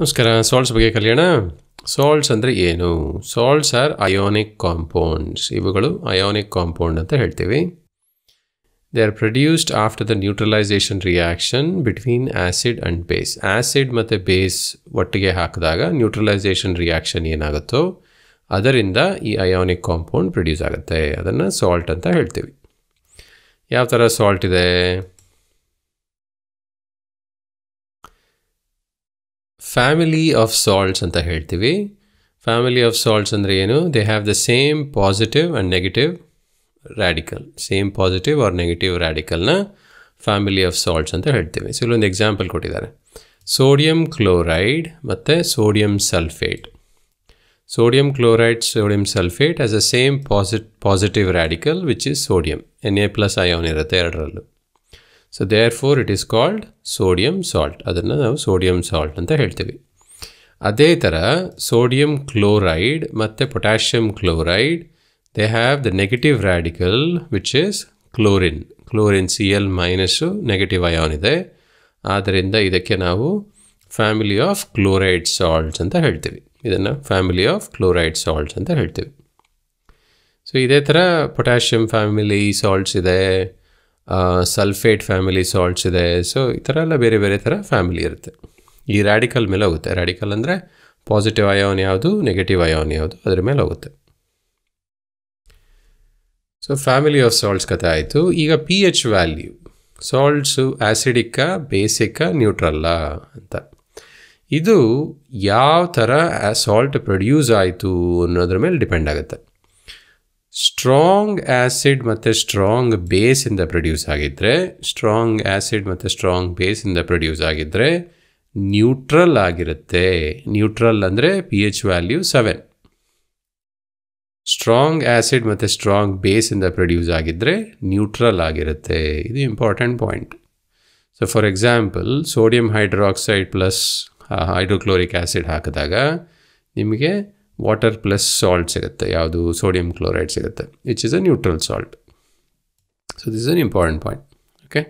ನಮಸ್ಕಾರ ಸಾಲ್ಟ್ಸ್ ಬಗ್ಗೆ ಕಲಿಯೋಣ ಸಾಲ್ಟ್ಸ್ ಅಂದರೆ ಏನು ಸಾಲ್ಟ್ಸ್ ಆರ್ ಅಯೋನಿಕ್ ಕಾಂಪೌಂಡ್ಸ್ ಇವುಗಳು ಅಯೋನಿಕ್ ಕಾಂಪೌಂಡ್ ಅಂತ ಹೇಳ್ತೀವಿ they are produced after the neutralization reaction between acid and base acid ಮತ್ತು ಬೇಸ್ ಒಟ್ಟಿಗೆ ಹಾಕಿದಾಗ ನ್ಯೂಟ್ರಲೈಸೇಷನ್ ರಿಯಾಕ್ಷನ್ ಏನಾಗುತ್ತೋ ಅದರಿಂದ ಈ ಅಯೋನಿಕ್ ಕಾಂಪೌಂಡ್ ಪ್ರೊಡ್ಯೂಸ್ ಆಗುತ್ತೆ ಅದನ್ನು ಸಾಲ್ಟ್ ಅಂತ ಹೇಳ್ತೀವಿ ಯಾವ ಥರ ಸಾಲ್ಟ್ ಇದೆ ಫ್ಯಾಮಿಲಿ ಆಫ್ ಸಾಲ್ಟ್ಸ್ ಅಂತ ಹೇಳ್ತೀವಿ ಫ್ಯಾಮಿಲಿ ಆಫ್ ಸಾಲ್ಟ್ಸ್ ಅಂದರೆ ಏನು they have the same positive and negative radical same positive or negative ರ್ಯಾಡಿಕಲ್ನ ಫ್ಯಾಮಿಲಿ ಆಫ್ ಸಾಲ್ಟ್ಸ್ ಅಂತ ಹೇಳ್ತೀವಿ ಸೊ ಇಲ್ಲೊಂದು ಎಕ್ಸಾಂಪಲ್ ಕೊಟ್ಟಿದ್ದಾರೆ ಸೋಡಿಯಂ ಕ್ಲೋರೈಡ್ ಮತ್ತು sodium sulphate sodium chloride sodium sulphate as a same posit positive radical which is sodium N A plus ion ಇರುತ್ತೆ ಎರಡರಲ್ಲೂ so therefore it is called sodium salt ಅದನ್ನು ನಾವು sodium salt ಅಂತ ಹೇಳ್ತೀವಿ ಅದೇ ಥರ sodium chloride ಮತ್ತು potassium chloride they have the negative radical which is chlorine chlorine C L minus negative ion ಇದೆ ಆದ್ದರಿಂದ ಇದಕ್ಕೆ ನಾವು ಫ್ಯಾಮಿಲಿ ಆಫ್ ಕ್ಲೋರೈಡ್ ಸಾಲ್ಟ್ಸ್ ಅಂತ ಹೇಳ್ತೀವಿ ಇದನ್ನು ಫ್ಯಾಮಿಲಿ ಆಫ್ ಕ್ಲೋರೈಡ್ ಸಾಲ್ಟ್ಸ್ ಅಂತ ಹೇಳ್ತೀವಿ ಸೊ ಇದೇ ಥರ ಪೊಟ್ಯಾಷಿಯಂ ಫ್ಯಾಮಿಲಿ ಸಾಲ್ಟ್ಸ್ ಇದೆ ಸಲ್ಫೇಟ್ ಫ್ಯಾಮಿಲಿ ಸಾಲ್ಟ್ಸ್ ಇದೆ ಸೊ ಈ ಥರ ಎಲ್ಲ ಬೇರೆ ಬೇರೆ ಥರ ಫ್ಯಾಮಿಲಿ ಇರುತ್ತೆ ಈ ರ್ಯಾಡಿಕಲ್ ಮೇಲೆ ಹೋಗುತ್ತೆ ರ್ಯಾಡಿಕಲ್ ಅಂದರೆ ಪಾಸಿಟಿವ್ ಆಯೋನ್ ಯಾವುದು ನೆಗೆಟಿವ್ ಆಯೋನ್ ಯಾವುದು ಅದರ ಮೇಲೆ ಹೋಗುತ್ತೆ ಸೊ ಫ್ಯಾಮಿಲಿ ಆಫ್ ಸಾಲ್ಟ್ಸ್ ಕತೆ ಆಯಿತು ಈಗ ಪಿ ಎಚ್ ವ್ಯಾಲ್ಯೂ ಸಾಲ್ಟ್ಸು ಆ್ಯಸಿಡಿಕ್ಕ ಬೇಸಿಕ್ಕ ನ್ಯೂಟ್ರಲ್ಲ ಅಂತ ಇದು ಯಾವ ಥರ ಸಾಲ್ಟ್ ಪ್ರೊಡ್ಯೂಸ್ ಆಯಿತು ಅನ್ನೋದ್ರ ಮೇಲೆ ಡಿಪೆಂಡ್ ಆಗುತ್ತೆ ಸ್ಟ್ರಾಂಗ್ ಆ್ಯಸಿಡ್ ಮತ್ತು ಸ್ಟ್ರಾಂಗ್ ಬೇಸಿಂದ ಪ್ರೊಡ್ಯೂಸ್ ಆಗಿದ್ದರೆ ಸ್ಟ್ರಾಂಗ್ ಆ್ಯಸಿಡ್ ಮತ್ತು ಸ್ಟ್ರಾಂಗ್ ಬೇಸಿಂದ ಪ್ರೊಡ್ಯೂಸ್ ಆಗಿದ್ದರೆ ನ್ಯೂಟ್ರಲ್ ಆಗಿರುತ್ತೆ ನ್ಯೂಟ್ರಲ್ ಅಂದರೆ P H value seven strong acid ಮತ್ತು ಸ್ಟ್ರಾಂಗ್ ಬೇಸಿಂದ ಪ್ರೊಡ್ಯೂಸ್ ಆಗಿದ್ದರೆ ನ್ಯೂಟ್ರಲ್ ಆಗಿರುತ್ತೆ ಇದು important point so for example sodium hydroxide plus hydrochloric acid ಹಾಕಿದಾಗ ನಿಮಗೆ ವಾಟರ್ ಪ್ಲಸ್ ಸಾಲ್ಟ್ ಸಿಗುತ್ತೆ ಯಾವುದು ಸೋಡಿಯಂ ಕ್ಲೋರೈಡ್ ಸಿಗುತ್ತೆ which is a neutral salt so this is an important point okay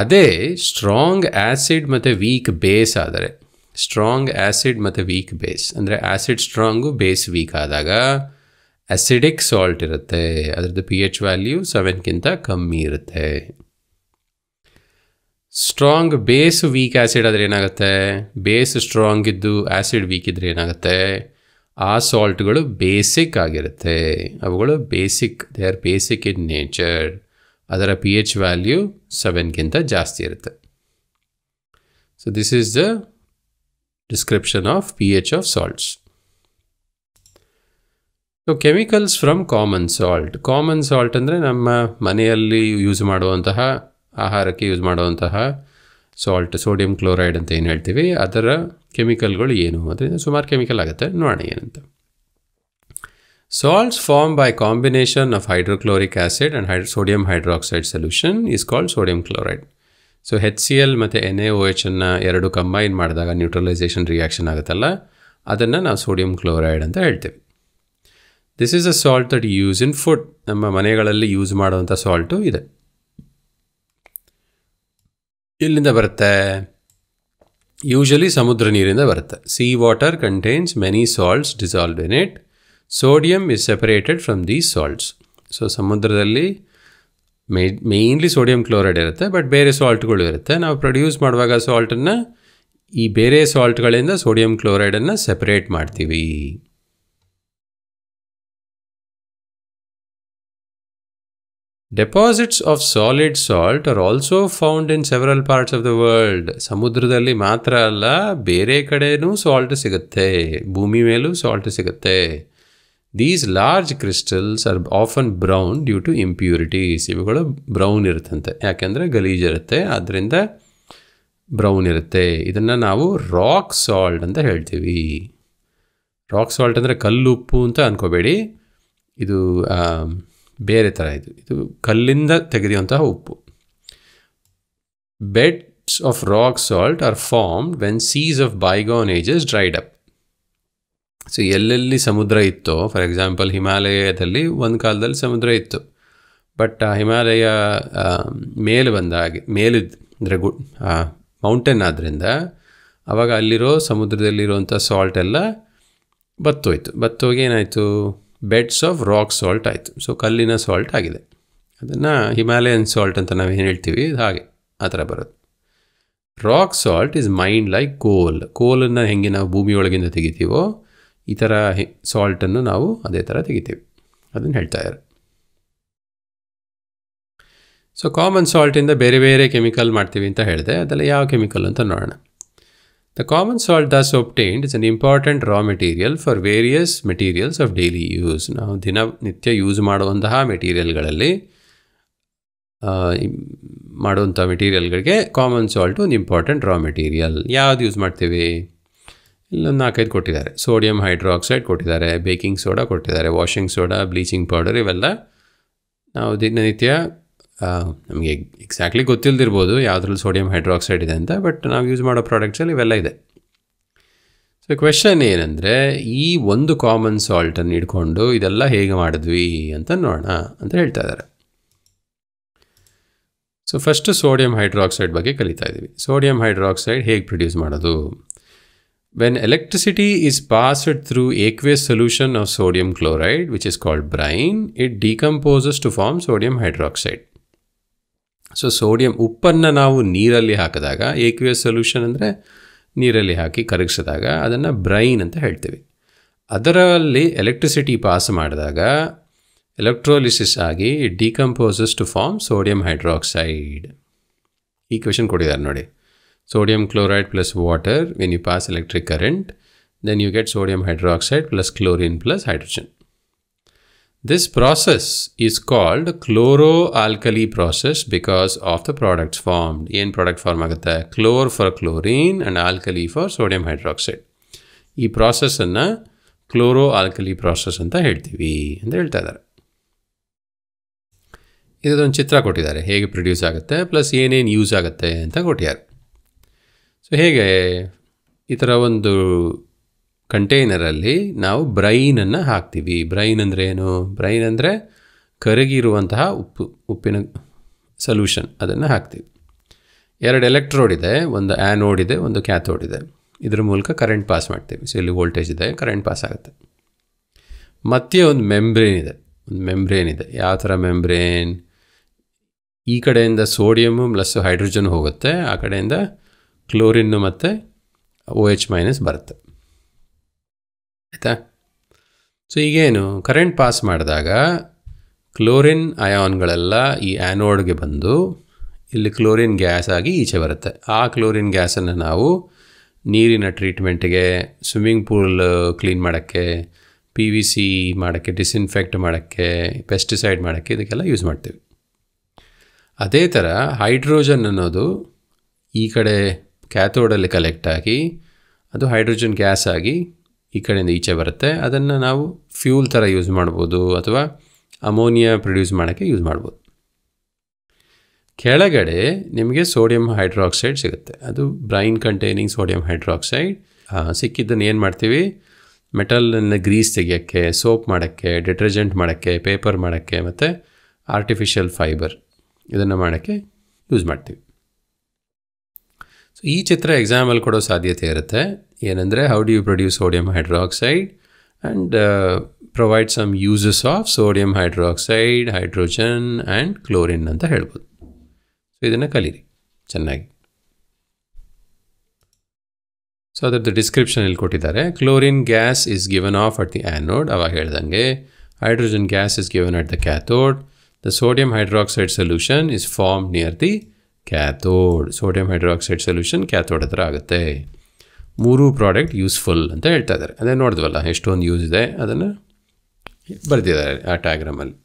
ಅದೇ ಸ್ಟ್ರಾಂಗ್ ಆ್ಯಸಿಡ್ ಮತ್ತು ವೀಕ್ ಬೇಸ್ ಆದರೆ strong acid ಮತ್ತು weak base ಅಂದರೆ ಆ್ಯಸಿಡ್ ಸ್ಟ್ರಾಂಗು ಬೇಸ್ ವೀಕ್ ಆದಾಗ ಆ್ಯಸಿಡಿಕ್ ಸಾಲ್ಟ್ ಇರುತ್ತೆ ಅದರದ್ದು ಪಿ ಎಚ್ ವ್ಯಾಲ್ಯೂ ಸೆವೆನ್ಗಿಂತ ಕಮ್ಮಿ ಇರುತ್ತೆ ಸ್ಟ್ರಾಂಗ್ ಬೇಸ್ ವೀಕ್ ಆ್ಯಸಿಡ್ ಆದರೆ ಏನಾಗುತ್ತೆ ಬೇಸ್ ಸ್ಟ್ರಾಂಗಿದ್ದು ಆ್ಯಸಿಡ್ ವೀಕ್ ಇದ್ದರೆ ಏನಾಗುತ್ತೆ ಆ ಸಾಲ್ಟ್ಗಳು ಬೇಸಿಕ್ ಆಗಿರುತ್ತೆ ಅವುಗಳು basic they are basic in nature ಅದರ ಪಿ ಎಚ್ ವ್ಯಾಲ್ಯೂ ಸೆವೆನ್ಗಿಂತ ಜಾಸ್ತಿ ಇರುತ್ತೆ so this is the description of P H of salts so chemicals from common salt common salt ಅಂದರೆ ನಮ್ಮ ಮನೆಯಲ್ಲಿ ಯೂಸ್ ಮಾಡುವಂತಹ ಆಹಾರಕ್ಕೆ ಯೂಸ್ ಮಾಡುವಂತಹ ಸಾಲ್ಟ್ ಸೋಡಿಯಂ ಕ್ಲೋರೈಡ್ ಅಂತ ಏನು ಹೇಳ್ತೀವಿ ಅದರ ಕೆಮಿಕಲ್ಗಳು ಏನು ಅದರಿಂದ ಸುಮಾರು ಕೆಮಿಕಲ್ ಆಗುತ್ತೆ ನೋಡೋಣ ಏನಂತ salts form by combination of hydrochloric acid and hyd sodium hydroxide solution is called sodium chloride so H C L ಮತ್ತು ಎನ್ ಎ ಓ ಎಚ್ ಅನ್ನು ಎರಡು ಕಂಬೈನ್ ಮಾಡಿದಾಗ ನ್ಯೂಟ್ರಲೈಸೇಷನ್ ರಿಯಾಕ್ಷನ್ ಆಗುತ್ತಲ್ಲ ಅದನ್ನು ನಾವು ಸೋಡಿಯಂ ಕ್ಲೋರೈಡ್ ಅಂತ ಹೇಳ್ತೀವಿ this is a salt that use in food ನಮ್ಮ ಮನೆಗಳಲ್ಲಿ ಯೂಸ್ ಮಾಡುವಂಥ ಸಾಲ್ಟು ಇದೆ ಎಲ್ಲಿಂದ ಬರುತ್ತೆ ಯೂಶಲಿ ಸಮುದ್ರ ನೀರಿಂದ ಬರುತ್ತೆ sea water contains many salts dissolve in it sodium is separated from these salts so ಸಮುದ್ರದಲ್ಲಿ ಮೇ ಮೇನ್ಲಿ ಸೋಡಿಯಂ ಕ್ಲೋರೈಡ್ ಇರುತ್ತೆ ಬಟ್ ಬೇರೆ ಸಾಲ್ಟ್ಗಳು ಇರುತ್ತೆ ನಾವು ಪ್ರೊಡ್ಯೂಸ್ ಮಾಡುವಾಗ ಸಾಲ್ಟನ್ನು ಈ ಬೇರೆ ಸಾಲ್ಟ್ಗಳಿಂದ ಸೋಡಿಯಂ ಕ್ಲೋರೈಡನ್ನು ಸೆಪರೇಟ್ ಮಾಡ್ತೀವಿ deposits of solid salt are also found in several parts of the world ಸಮುದ್ರದಲ್ಲಿ ಮಾತ್ರ ಅಲ್ಲ ಬೇರೆ ಕಡೆಯೂ ಸಾಲ್ಟ್ ಸಿಗುತ್ತೆ ಭೂಮಿ ಮೇಲೂ ಸಾಲ್ಟ್ ಸಿಗುತ್ತೆ these large crystals are often brown due to impurities ಇವುಗಳು ಬ್ರೌನ್ ಇರುತ್ತಂತೆ ಯಾಕೆಂದರೆ ಇರುತ್ತೆ ಆದ್ದರಿಂದ ಬ್ರೌನ್ ಇರುತ್ತೆ ಇದನ್ನು ನಾವು ರಾಕ್ ಸಾಲ್ಟ್ ಅಂತ ಹೇಳ್ತೀವಿ ರಾಕ್ ಸಾಲ್ಟ್ ಅಂದರೆ ಕಲ್ಲುಪ್ಪು ಅಂತ ಅನ್ಕೋಬೇಡಿ ಇದು ಬೇರೆ ಥರ ಇದು ಇದು ಕಲ್ಲಿಂದ ತೆಗೆದಿರುವಂತಹ ಉಪ್ಪು beds of rock salt are formed when seas of bygone ages dried up so ಎಲ್ಲೆಲ್ಲಿ ಸಮುದ್ರ ಇತ್ತೋ ಫಾರ್ ಎಕ್ಸಾಂಪಲ್ ಹಿಮಾಲಯದಲ್ಲಿ ಒಂದು ಕಾಲದಲ್ಲಿ ಸಮುದ್ರ ಇತ್ತು ಬಟ್ ಆ ಹಿಮಾಲಯ ಮೇಲೆ ಬಂದ ಹಾಗೆ ಮೇಲಿದ್ದು ಅಂದರೆ ಗು ಮೌಂಟೇನ್ ಆದ್ದರಿಂದ ಆವಾಗ ಅಲ್ಲಿರೋ ಸಮುದ್ರದಲ್ಲಿರುವಂಥ ಸಾಲ್ಟ್ ಎಲ್ಲ ಬತ್ತೋಯ್ತು ಬತ್ತೋಗಿ ಏನಾಯಿತು ಬೆಡ್ಸ್ ಆಫ್ ರಾಕ್ ಸಾಲ್ಟ್ ಆಯಿತು ಸೊ ಕಲ್ಲಿನ ಸಾಲ್ಟ್ ಆಗಿದೆ ಅದನ್ನು ಹಿಮಾಲಯನ್ ಸಾಲ್ಟ್ ಅಂತ ನಾವು ಏನು ಹೇಳ್ತೀವಿ ಹಾಗೆ ಆ ಥರ ಬರೋದು rock salt is mined like coal ಕೋಲನ್ನು ಹೆಂಗೆ ನಾವು ಭೂಮಿಯೊಳಗಿಂದ ತೆಗಿತೀವೋ ಈ ಥರ ಸಾಲ್ಟನ್ನು ನಾವು ಅದೇ ಥರ ತೆಗಿತೀವಿ ಅದನ್ನು ಹೇಳ್ತಾ ಇದ್ದಾರೆ ಸೊ ಕಾಮನ್ ಸಾಲ್ಟಿಂದ ಬೇರೆ ಬೇರೆ ಕೆಮಿಕಲ್ ಮಾಡ್ತೀವಿ ಅಂತ ಹೇಳಿದೆ ಅದೆಲ್ಲ ಯಾವ ಕೆಮಿಕಲ್ ಅಂತ ನೋಡೋಣ The common salt thus obtained is an important raw material for various materials of daily use. ನಾವು ದಿನನಿತ್ಯ ಯೂಸ್ ಮಾಡುವಂತಹ ಮೆಟೀರಿಯಲ್ಗಳಲ್ಲಿ ಮಾಡುವಂಥ ಮೆಟೀರಿಯಲ್ಗಳಿಗೆ ಕಾಮನ್ ಸಾಲ್ಟ್ ಒಂದು ಇಂಪಾರ್ಟೆಂಟ್ ರಾ ಮೆಟೀರಿಯಲ್ ಯಾವುದು ಯೂಸ್ ಮಾಡ್ತೀವಿ ಇಲ್ಲೊಂದು ನಾಲ್ಕೈದು ಕೊಟ್ಟಿದ್ದಾರೆ ಸೋಡಿಯಂ ಹೈಡ್ರಾಕ್ಸೈಡ್ ಕೊಟ್ಟಿದ್ದಾರೆ ಬೇಕಿಂಗ್ ಸೋಡಾ ಕೊಟ್ಟಿದ್ದಾರೆ ವಾಷಿಂಗ್ ಸೋಡಾ ಬ್ಲೀಚಿಂಗ್ ಪೌಡರ್ ಇವೆಲ್ಲ ನಾವು ದಿನನಿತ್ಯ ನಮಗೆ ಎಕ್ಸಾಕ್ಟ್ಲಿ ಗೊತ್ತಿಲ್ಲದಿರ್ಬೋದು ಯಾವುದ್ರಲ್ಲಿ ಸೋಡಿಯಂ ಹೈಡ್ರಾಕ್ಸೈಡ್ ಇದೆ ಅಂತ ಬಟ್ ನಾವು ಯೂಸ್ ಮಾಡೋ ಪ್ರಾಡಕ್ಟ್ಸಲ್ಲಿ ಇವೆಲ್ಲ ಇದೆ ಸೊ ಕ್ವೆಶನ್ ಏನಂದರೆ ಈ ಒಂದು ಕಾಮನ್ ಸಾಲ್ಟನ್ನು ಇಟ್ಕೊಂಡು ಇದೆಲ್ಲ ಹೇಗೆ ಮಾಡಿದ್ವಿ ಅಂತ ನೋಡೋಣ ಅಂತ ಹೇಳ್ತಾ ಇದ್ದಾರೆ ಸೊ ಫಸ್ಟು ಸೋಡಿಯಂ ಹೈಡ್ರಾಕ್ಸೈಡ್ ಬಗ್ಗೆ ಕಲಿತಾ ಇದ್ದೀವಿ ಸೋಡಿಯಂ ಹೈಡ್ರಾಕ್ಸೈಡ್ ಹೇಗೆ ಪ್ರೊಡ್ಯೂಸ್ ಮಾಡೋದು when electricity is passed through aqueous solution of sodium chloride which is called brine it decomposes to form sodium hydroxide so sodium ಉಪ್ಪನ್ನು ನಾವು ನೀರಲ್ಲಿ ಹಾಕಿದಾಗ ಏಕ್ವಿಯಸ್ ಸೊಲ್ಯೂಷನ್ ಅಂದರೆ ನೀರಲ್ಲಿ ಹಾಕಿ ಕರಗಿಸಿದಾಗ ಅದನ್ನು ಬ್ರೈನ್ ಅಂತ ಹೇಳ್ತೀವಿ ಅದರಲ್ಲಿ ಎಲೆಕ್ಟ್ರಿಸಿಟಿ ಪಾಸ್ ಮಾಡಿದಾಗ ಎಲೆಕ್ಟ್ರೋಲಿಸಿಸ್ ಆಗಿ decomposes to form sodium hydroxide equation ಕೊಟ್ಟಿದ್ದಾರೆ ನೋಡಿ sodium chloride plus water when you pass electric current then you get sodium hydroxide plus chlorine plus hydrogen this process is called chloro alkali process because of the products formed ಏನು product form ಆಗುತ್ತೆ chlor for chlorine and alkali for sodium hydroxide ಈ ಪ್ರಾಸೆಸನ್ನು chloro alkali process ಅಂತ ಹೇಳ್ತೀವಿ ಅಂತ ಹೇಳ್ತಾ ಇದ್ದಾರೆ ಇದೊಂದು ಚಿತ್ರ ಕೊಟ್ಟಿದ್ದಾರೆ ಹೇಗೆ ಪ್ರೊಡ್ಯೂಸ್ ಆಗುತ್ತೆ ಪ್ಲಸ್ ಏನೇನು ಯೂಸ್ ಆಗುತ್ತೆ ಅಂತ ಕೊಟ್ಟಿದ್ದಾರೆ ಸೊ ಹೇಗೆ ಈ ಥರ ಒಂದು ಕಂಟೈನರಲ್ಲಿ ನಾವು ಬ್ರೈನನ್ನು ಹಾಕ್ತೀವಿ ಬ್ರೈನ್ ಅಂದರೆ ಏನು ಬ್ರೈನ್ ಅಂದರೆ ಕರಗಿರುವಂತಹ ಉಪ್ಪು ಉಪ್ಪಿನ ಸೊಲ್ಯೂಷನ್ ಅದನ್ನು ಹಾಕ್ತೀವಿ ಎರಡು ಎಲೆಕ್ಟ್ರೋಡ್ ಇದೆ ಒಂದು ಆ್ಯನೋಡ್ ಇದೆ ಒಂದು ಕ್ಯಾಥೋಡ್ ಇದೆ ಇದ್ರ ಮೂಲಕ ಕರೆಂಟ್ ಪಾಸ್ ಮಾಡ್ತೀವಿ ಸೊ ಇಲ್ಲಿ ವೋಲ್ಟೇಜ್ ಇದೆ ಕರೆಂಟ್ ಪಾಸ್ ಆಗುತ್ತೆ ಮತ್ತೆ ಒಂದು ಮೆಂಬ್ರೇನ್ ಇದೆ ಒಂದು ಮೆಂಬ್ರೇನ್ ಇದೆ ಯಾವ ಥರ ಮೆಂಬ್ರೇನ್ ಈ ಕಡೆಯಿಂದ ಸೋಡಿಯಮು ಪ್ಲಸ್ ಹೈಡ್ರೋಜನ್ ಹೋಗುತ್ತೆ ಆ ಕಡೆಯಿಂದ ಕ್ಲೋರಿನ್ನು ಮತ್ತು ಓ ಎಚ್ ಮೈನಸ್ ಬರುತ್ತೆ ಆಯಿತಾ ಸೊ ಈಗೇನು ಕರೆಂಟ್ ಪಾಸ್ ಮಾಡಿದಾಗ ಕ್ಲೋರಿನ್ ಅಯಾನ್ಗಳೆಲ್ಲ ಈ ಆ್ಯನೋಡ್ಗೆ ಬಂದು ಇಲ್ಲಿ ಕ್ಲೋರಿನ್ ಗ್ಯಾಸ್ ಆಗಿ ಈಚೆ ಬರುತ್ತೆ ಆ ಕ್ಲೋರಿನ್ ಗ್ಯಾಸನ್ನು ನಾವು ನೀರಿನ ಟ್ರೀಟ್ಮೆಂಟ್ಗೆ ಸ್ವಿಮ್ಮಿಂಗ್ ಪೂಲ್ ಕ್ಲೀನ್ ಮಾಡೋಕ್ಕೆ ಪಿ ವಿ ಸಿ ಮಾಡೋಕ್ಕೆ ಡಿಸ್ಇನ್ಫೆಕ್ಟ್ ಮಾಡೋಕ್ಕೆ ಪೆಸ್ಟಿಸೈಡ್ ಮಾಡೋಕ್ಕೆ ಇದಕ್ಕೆಲ್ಲ ಯೂಸ್ ಮಾಡ್ತೀವಿ ಅದೇ ಥರ ಹೈಡ್ರೋಜನ್ ಅನ್ನೋದು ಈ ಕಡೆ ಕ್ಯಾಥೋಡಲ್ಲಿ ಕಲೆಕ್ಟಾಗಿ ಅದು ಹೈಡ್ರೋಜನ್ ಗ್ಯಾಸ್ ಆಗಿ ಈ ಕಡೆಯಿಂದ ಈಚೆ ಬರುತ್ತೆ ಅದನ್ನು ನಾವು ಫ್ಯೂಲ್ ಥರ ಯೂಸ್ ಮಾಡ್ಬೋದು ಅಥವಾ ಅಮೋನಿಯಾ ಪ್ರೊಡ್ಯೂಸ್ ಮಾಡೋಕ್ಕೆ ಯೂಸ್ ಮಾಡ್ಬೋದು ಕೆಳಗಡೆ ನಿಮಗೆ ಸೋಡಿಯಂ ಹೈಡ್ರಾಕ್ಸೈಡ್ ಸಿಗುತ್ತೆ ಅದು ಬ್ರೈನ್ ಕಂಟೈನಿಂಗ್ ಸೋಡಿಯಂ ಹೈಡ್ರಾಕ್ಸೈಡ್ ಸಿಕ್ಕಿದ್ದನ್ನು ಏನು ಮಾಡ್ತೀವಿ ಮೆಟಲನ್ನು ಗ್ರೀಸ್ ತೆಗಿಯೋಕ್ಕೆ ಸೋಪ್ ಮಾಡೋಕ್ಕೆ ಡಿಟರ್ಜೆಂಟ್ ಮಾಡೋಕ್ಕೆ ಪೇಪರ್ ಮಾಡೋಕ್ಕೆ ಮತ್ತು ಆರ್ಟಿಫಿಷಿಯಲ್ ಫೈಬರ್ ಇದನ್ನು ಮಾಡೋಕ್ಕೆ ಯೂಸ್ ಮಾಡ್ತೀವಿ ಸೊ ಈ ಚಿತ್ರ ಎಕ್ಸಾಮಲ್ಲಿ ಕೊಡೋ ಸಾಧ್ಯತೆ ಇರುತ್ತೆ ಏನಂದರೆ how do you produce sodium hydroxide and provide some uses of sodium hydroxide hydrogen and chlorine ಅಂತ ಹೇಳ್ಬೋದು ಸೊ ಇದನ್ನು ಕಲೀರಿ ಚೆನ್ನಾಗಿ ಸೊ ಅದರದ್ದು ಡಿಸ್ಕ್ರಿಪ್ಷನ್ ಇಲ್ಲಿ ಕೊಟ್ಟಿದ್ದಾರೆ chlorine gas is given off at the anode ಅವಾಗ ಹೇಳ್ದಂಗೆ hydrogen gas is given at the cathode the sodium hydroxide solution is form near the cathode sodium hydroxide solution cathode ಹತ್ರ ಆಗುತ್ತೆ ಮೂರೂ ಪ್ರಾಡಕ್ಟ್ ಯೂಸ್ಫುಲ್ ಅಂತ ಹೇಳ್ತಾ ಇದ್ದಾರೆ ಅದೇ ನೋಡಿದ್ವಲ್ಲ ಎಷ್ಟೊಂದು ಯೂಸ್ ಇದೆ ಅದನ್ನು ಬರೆದಿದ್ದಾರೆ ಆ ಟ್ಯಾಗ್ರಾಮಲ್ಲಿ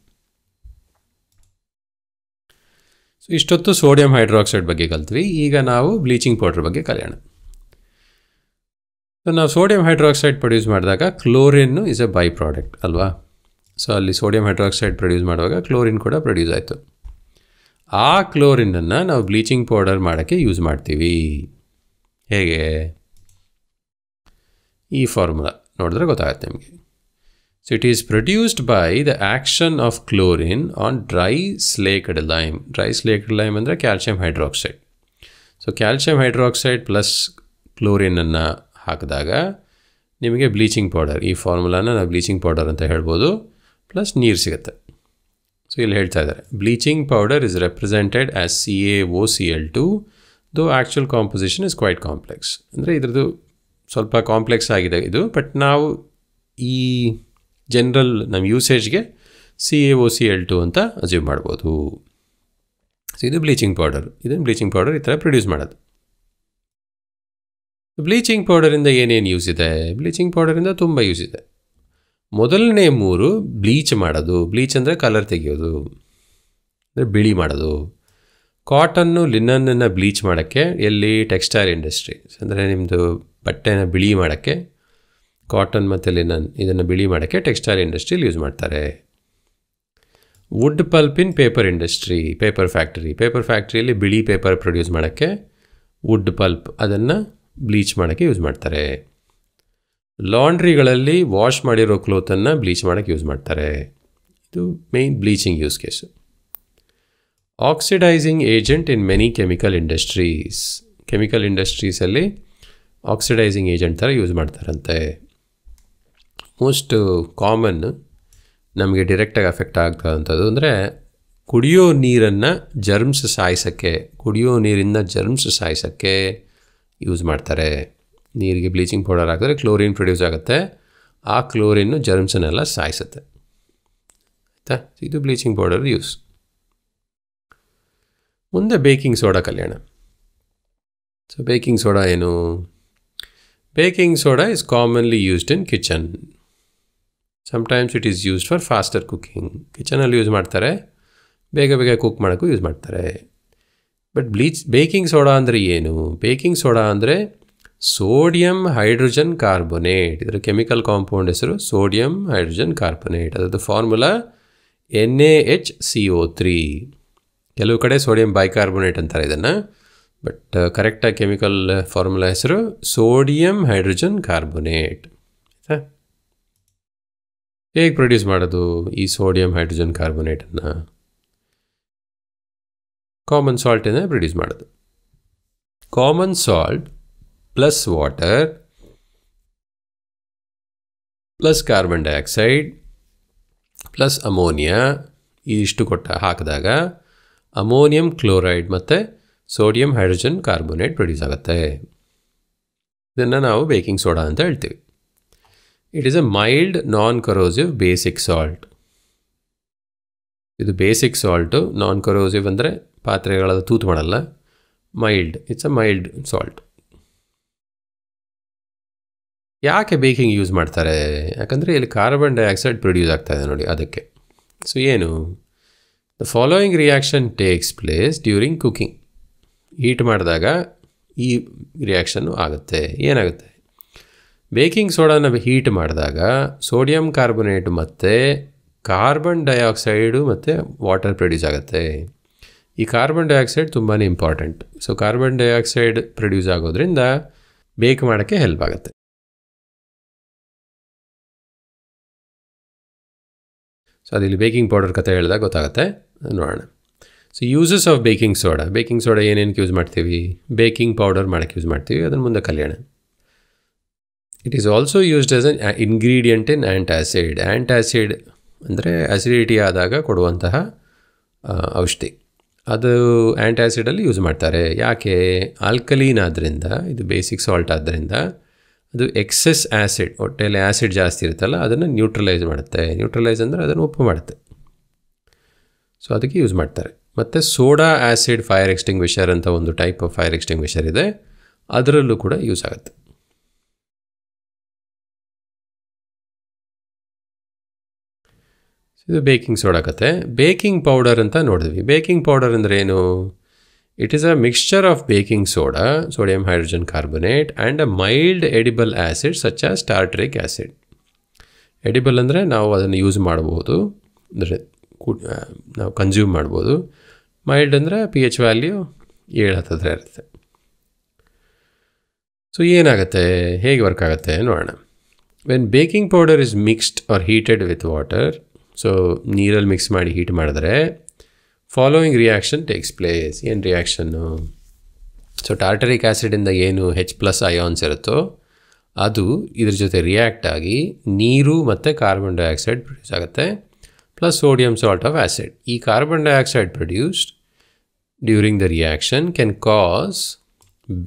ಸೊ ಇಷ್ಟೊತ್ತು ಸೋಡಿಯಂ ಹೈಡ್ರಾಕ್ಸೈಡ್ ಬಗ್ಗೆ ಕಲ್ತ್ವಿ ಈಗ ನಾವು ಬ್ಲೀಚಿಂಗ್ ಪೌಡ್ರ್ ಬಗ್ಗೆ ಕಲಿಯೋಣ ಸೊ ನಾವು ಸೋಡಿಯಂ ಹೈಡ್ರಾಕ್ಸೈಡ್ ಪ್ರೊಡ್ಯೂಸ್ ಮಾಡಿದಾಗ chlorine is a by product ಅಲ್ವಾ ಸೊ ಅಲ್ಲಿ ಸೋಡಿಯಂ ಹೈಡ್ರಾಕ್ಸೈಡ್ ಪ್ರೊಡ್ಯೂಸ್ ಮಾಡುವಾಗ ಕ್ಲೋರಿನ್ ಕೂಡ ಪ್ರೊಡ್ಯೂಸ್ ಆಯಿತು ಆ ಕ್ಲೋರಿನನ್ನು ನಾವು ಬ್ಲೀಚಿಂಗ್ ಪೌಡರ್ ಮಾಡೋಕ್ಕೆ ಯೂಸ್ ಮಾಡ್ತೀವಿ ಹೇಗೆ ಈ ಫಾರ್ಮುಲಾ ನೋಡಿದ್ರೆ ಗೊತ್ತಾಗುತ್ತೆ ನಿಮಗೆ so it is produced by the action of chlorine on dry slaked lime dry slaked lime ಅಂದರೆ calcium hydroxide so calcium hydroxide plus ಕ್ಲೋರಿನನ್ನು ಹಾಕಿದಾಗ ನಿಮಗೆ ಬ್ಲೀಚಿಂಗ್ ಪೌಡರ್ ಈ ಫಾರ್ಮುಲಾನ ನಾವು ಬ್ಲೀಚಿಂಗ್ ಪೌಡರ್ ಅಂತ ಹೇಳ್ಬೋದು ಪ್ಲಸ್ ನೀರು ಸಿಗುತ್ತೆ ಸೊ ಇಲ್ಲಿ ಹೇಳ್ತಾ ಇದ್ದಾರೆ bleaching powder is represented as C A O C L two though actual composition is quite complex ಅಂದರೆ ಇದ್ರದ್ದು ಸ್ವಲ್ಪ ಕಾಂಪ್ಲೆಕ್ಸ್ ಆಗಿದೆ ಇದು ಬಟ್ ನಾವು ಈ ಜನರಲ್ ನಮ್ಮ ಯೂಸೇಜ್ಗೆ C A O C L two ಅಂತ ಅಸ್ಯೂಮ್ ಮಾಡ್ಬೋದು ಸೊ ಇದು ಬ್ಲೀಚಿಂಗ್ ಪೌಡರ್ ಇದನ್ನು ಬ್ಲೀಚಿಂಗ್ ಪೌಡರ್ ಈ ಥರ ಪ್ರೊಡ್ಯೂಸ್ ಮಾಡೋದು ಬ್ಲೀಚಿಂಗ್ ಪೌಡರಿಂದ ಏನೇನು ಯೂಸ್ ಇದೆ ಬ್ಲೀಚಿಂಗ್ ಪೌಡರಿಂದ ತುಂಬ ಯೂಸ್ ಇದೆ ಮೊದಲನೇ ಮೂರು ಬ್ಲೀಚ್ ಮಾಡೋದು ಬ್ಲೀಚ್ ಅಂದರೆ ಕಲರ್ ತೆಗೆಯೋದು ಅಂದರೆ ಬಿಳಿ ಮಾಡೋದು ಕಾಟನ್ನು ಲಿನನ್ನನ್ನು ಬ್ಲೀಚ್ ಮಾಡೋಕ್ಕೆ ಎಲ್ಲಿ ಟೆಕ್ಸ್ಟೈಲ್ ಇಂಡಸ್ಟ್ರಿ ಅಂದರೆ ನಿಮ್ಮದು ಬಟ್ಟೆನ ಬಿಳಿ ಮಾಡೋಕ್ಕೆ ಕಾಟನ್ ಮತ್ತು ಲಿನನ್ ಇದನ್ನು ಬಿಳಿ ಮಾಡೋಕ್ಕೆ ಟೆಕ್ಸ್ಟೈಲ್ ಇಂಡಸ್ಟ್ರೀಲಿ ಯೂಸ್ ಮಾಡ್ತಾರೆ wood pulp in paper industry paper factory paper ಫ್ಯಾಕ್ಟ್ರಿಯಲ್ಲಿ ಬಿಳಿ ಪೇಪರ್ ಪ್ರೊಡ್ಯೂಸ್ ಮಾಡೋಕ್ಕೆ ವುಡ್ ಪಲ್ಪ್ ಅದನ್ನು ಬ್ಲೀಚ್ ಮಾಡೋಕ್ಕೆ ಯೂಸ್ ಮಾಡ್ತಾರೆ ಲಾಂಡ್ರಿಗಳಲ್ಲಿ ವಾಶ್ ಮಾಡಿರೋ ಕ್ಲೋತನ್ನು ಬ್ಲೀಚ್ ಮಾಡೋಕ್ಕೆ ಯೂಸ್ ಮಾಡ್ತಾರೆ ಇದು main bleaching use case oxidising agent in many chemical industries chemical ಇಂಡಸ್ಟ್ರೀಸಲ್ಲಿ ಆಕ್ಸಿಡೈಸಿಂಗ್ ಏಜೆಂಟ್ ಥರ ಯೂಸ್ ಮಾಡ್ತಾರಂತೆ ಮೋಸ್ಟು ಕಾಮನ್ ನಮಗೆ ಡೈರೆಕ್ಟಾಗಿ ಅಫೆಕ್ಟ್ ಆಗ್ತದಂಥದ್ದು ಅಂದರೆ ಕುಡಿಯೋ ನೀರನ್ನು ಜರ್ಮ್ಸ್ ಸಾಯಿಸೋಕ್ಕೆ ಕುಡಿಯೋ ನೀರಿಂದ ಜರ್ಮ್ಸ್ ಸಾಯಿಸೋಕ್ಕೆ ಯೂಸ್ ಮಾಡ್ತಾರೆ ನೀರಿಗೆ ಬ್ಲೀಚಿಂಗ್ ಪೌಡರ್ ಹಾಕಿದ್ರೆ ಕ್ಲೋರಿನ್ ಪ್ರೊಡ್ಯೂಸ್ ಆಗುತ್ತೆ ಆ ಕ್ಲೋರಿನ್ನು ಜರ್ಮ್ಸನ್ನೆಲ್ಲ ಸಾಯಿಸುತ್ತೆ ಆಯಿತಾ ಇದು ಬ್ಲೀಚಿಂಗ್ ಪೌಡರ್ ಯೂಸ್ ಮುಂದೆ ಬೇಕಿಂಗ್ ಸೋಡಾ ಕಲ್ಯಾಣ ಸೊ ಬೇಕಿಂಗ್ ಸೋಡಾ ಏನು baking soda is commonly used in kitchen sometimes it is used for faster cooking ಕಿಚನಲ್ಲಿ ಯೂಸ್ ಮಾಡ್ತಾರೆ ಬೇಗ ಬೇಗ ಕುಕ್ ಮಾಡೋಕ್ಕೂ ಯೂಸ್ ಮಾಡ್ತಾರೆ ಬಟ್ ಬ್ಲೀಚ್ ಬೇಕಿಂಗ್ ಸೋಡಾ ಅಂದರೆ ಏನು ಬೇಕಿಂಗ್ ಸೋಡಾ ಅಂದರೆ ಸೋಡಿಯಂ ಹೈಡ್ರೋಜನ್ ಕಾರ್ಬೊನೇಟ್ ಇದರ ಕೆಮಿಕಲ್ ಕಾಂಪೌಂಡ್ ಹೆಸರು ಸೋಡಿಯಂ ಹೈಡ್ರೋಜನ್ ಕಾರ್ಬೊನೇಟ್ ಅದರದ್ದು formula N A H C O three ಕೆಲವು ಕಡೆ ಸೋಡಿಯಂ ಬೈಕಾರ್ಬೊನೇಟ್ ಅಂತಾರೆ ಇದನ್ನು ಬಟ್ ಕರೆಕ್ಟಾಗಿ ಕೆಮಿಕಲ್ ಫಾರ್ಮುಲಾ ಹೆಸರು ಸೋಡಿಯಂ ಹೈಡ್ರೋಜನ್ ಕಾರ್ಬೊನೇಟ್ ಆಯಿತಾ ಹೇಗೆ ಪ್ರೊಡ್ಯೂಸ್ ಮಾಡೋದು ಈ ಸೋಡಿಯಂ ಹೈಡ್ರೋಜನ್ ಕಾರ್ಬೊನೇಟನ್ನು ಕಾಮನ್ ಸಾಲ್ಟಿಂದ ಪ್ರೊಡ್ಯೂಸ್ ಮಾಡೋದು common salt plus water plus carbon dioxide plus ammonia ಇಷ್ಟು ಕೊಟ್ಟ ಹಾಕಿದಾಗ ಅಮೋನಿಯಂ ಕ್ಲೋರೈಡ್ ಮತ್ತು ಸೋಡಿಯಂ ಹೈಡ್ರೋಜನ್ ಕಾರ್ಬೋನೇಟ್ ಪ್ರೊಡ್ಯೂಸ್ ಆಗುತ್ತೆ ಇದನ್ನು ನಾವು ಬೇಕಿಂಗ್ ಸೋಡಾ ಅಂತ ಹೇಳ್ತೀವಿ it is a mild non corrosive basic salt ಇದು ಬೇಸಿಕ್ ಸಾಲ್ಟು ನಾನ್ ಕರೋಸಿವ್ ಅಂದರೆ ಪಾತ್ರೆಗಳ ತೂತು ಮಾಡಲ್ಲ mild it's a mild salt ಯಾಕೆ ಬೇಕಿಂಗ್ ಯೂಸ್ ಮಾಡ್ತಾರೆ ಯಾಕಂದರೆ ಇಲ್ಲಿ ಕಾರ್ಬನ್ ಡೈಆಕ್ಸೈಡ್ ಪ್ರೊಡ್ಯೂಸ್ ಇದೆ ನೋಡಿ ಅದಕ್ಕೆ ಸೊ ಏನು the following reaction takes place during cooking heat ಮಾಡಿದಾಗ ಈ ರಿಯಾಕ್ಷನ್ನು ಆಗುತ್ತೆ ಏನಾಗುತ್ತೆ ಬೇಕಿಂಗ್ ಸೋಡಾನ ಹೀಟ್ ಮಾಡಿದಾಗ ಸೋಡಿಯಂ ಕಾರ್ಬೊನೇಟ್ ಮತ್ತು ಕಾರ್ಬನ್ ಡೈಆಕ್ಸೈಡು ಮತ್ತು ವಾಟರ್ ಪ್ರೊಡ್ಯೂಸ್ ಆಗುತ್ತೆ ಈ ಕಾರ್ಬನ್ ಡೈಆಕ್ಸೈಡ್ ತುಂಬಾ important so carbon dioxide produce ಆಗೋದ್ರಿಂದ ಬೇಕ್ ಮಾಡೋಕ್ಕೆ ಹೆಲ್ಪ್ ಆಗುತ್ತೆ ಸೊ ಅದಿಲ್ಲಿ ಬೇಕಿಂಗ್ ಪೌಡರ್ ಕಥೆ ಹೇಳಿದಾಗ ಗೊತ್ತಾಗುತ್ತೆ ನೋಡೋಣ so uses of baking soda baking soda ಏನೇನಕ್ಕೆ ಯೂಸ್ ಮಾಡ್ತೀವಿ ಬೇಕಿಂಗ್ ಪೌಡರ್ ಮಾಡೋಕ್ಕೆ ಯೂಸ್ ಮಾಡ್ತೀವಿ ಅದನ್ನು ಮುಂದೆ ಕಲಿಯೋಣ it is also used as an ingredient in antacid antacid ಅಂದರೆ ಆ್ಯಸಿಡಿಟಿ ಆದಾಗ ಕೊಡುವಂತಹ ಔಷಧಿ ಅದು ಆ್ಯಂಟ್ ಆ್ಯಸಿಡಲ್ಲಿ ಯೂಸ್ ಮಾಡ್ತಾರೆ ಯಾಕೆ ಆಲ್ಕಲೀನ್ ಆದ್ದರಿಂದ ಇದು ಬೇಸಿಕ್ ಸಾಲ್ಟ್ ಆದ್ದರಿಂದ ಅದು ಎಕ್ಸೆಸ್ ಆ್ಯಸಿಡ್ ಹೊಟ್ಟೆಯಲ್ಲಿ ಆ್ಯಸಿಡ್ ಜಾಸ್ತಿ ಇರುತ್ತಲ್ಲ ಅದನ್ನು ನ್ಯೂಟ್ರಲೈಸ್ ಮಾಡುತ್ತೆ ನ್ಯೂಟ್ರಲೈಸ್ ಅಂದರೆ ಅದನ್ನು ಉಪ್ಪು ಮಾಡುತ್ತೆ ಸೊ ಅದಕ್ಕೆ ಯೂಸ್ ಮಾಡ್ತಾರೆ ಮತ್ತು ಸೋಡಾ ಆ್ಯಸಿಡ್ ಫೈರ್ ಎಕ್ಸ್ಟಿಂಗ್ವಿಷರ್ ಅಂತ ಒಂದು ಟೈಪ್ ಆಫ್ ಫೈರ್ ಎಕ್ಸ್ಟಿಂಗ್ವಿಷರ್ ಇದೆ ಅದರಲ್ಲೂ ಕೂಡ ಯೂಸ್ ಆಗುತ್ತೆ ಇದು ಬೇಕಿಂಗ್ ಸೋಡಾ ಕತೆ ಬೇಕಿಂಗ್ ಪೌಡರ್ ಅಂತ ನೋಡಿದ್ವಿ ಬೇಕಿಂಗ್ ಪೌಡರ್ ಅಂದರೆ ಏನು it is a mixture of baking soda sodium hydrogen carbonate and a mild edible acid such tartaric tartaric edible ಅಂದರೆ ನಾವು ಅದನ್ನು ಯೂಸ್ ಮಾಡ್ಬೋದು ಅಂದರೆ ನಾವು ಕನ್ಸ್ಯೂಮ್ ಮಾಡ್ಬೋದು ಮೈಲ್ಡ್ ಅಂದರೆ ಪಿ ಎಚ್ ವ್ಯಾಲ್ಯೂ ಏಳು ಹತ್ತಿರ ಇರುತ್ತೆ ಸೊ ಏನಾಗುತ್ತೆ ಹೇಗೆ ವರ್ಕ್ ಆಗುತ್ತೆ ನೋಡೋಣ when baking powder is mixed or heated with water so ನೀರಲ್ಲಿ ಮಿಕ್ಸ್ ಮಾಡಿ ಹೀಟ್ ಮಾಡಿದ್ರೆ ಫಾಲೋಯಿಂಗ್ ರಿಯಾಕ್ಷನ್ ಟೇಕ್ಸ್ ಪ್ಲೇಸ್ ಏನು ರಿಯಾಕ್ಷನ್ನು ಸೊ ಟಾರ್ಟರಿಕ್ ಆ್ಯಸಿಡಿಂದ ಏನು ಹೆಚ್ ಪ್ಲಸ್ ಅಯಾನ್ಸ್ ಇರುತ್ತೋ ಅದು ಇದ್ರ ಜೊತೆ ರಿಯಾಕ್ಟ್ ಆಗಿ ನೀರು ಮತ್ತು ಕಾರ್ಬನ್ ಡೈಆಕ್ಸೈಡ್ ಪ್ರೊಡ್ಯೂಸ್ ಆಗುತ್ತೆ plus sodium salt of acid ಈ carbon dioxide produced during the reaction can cause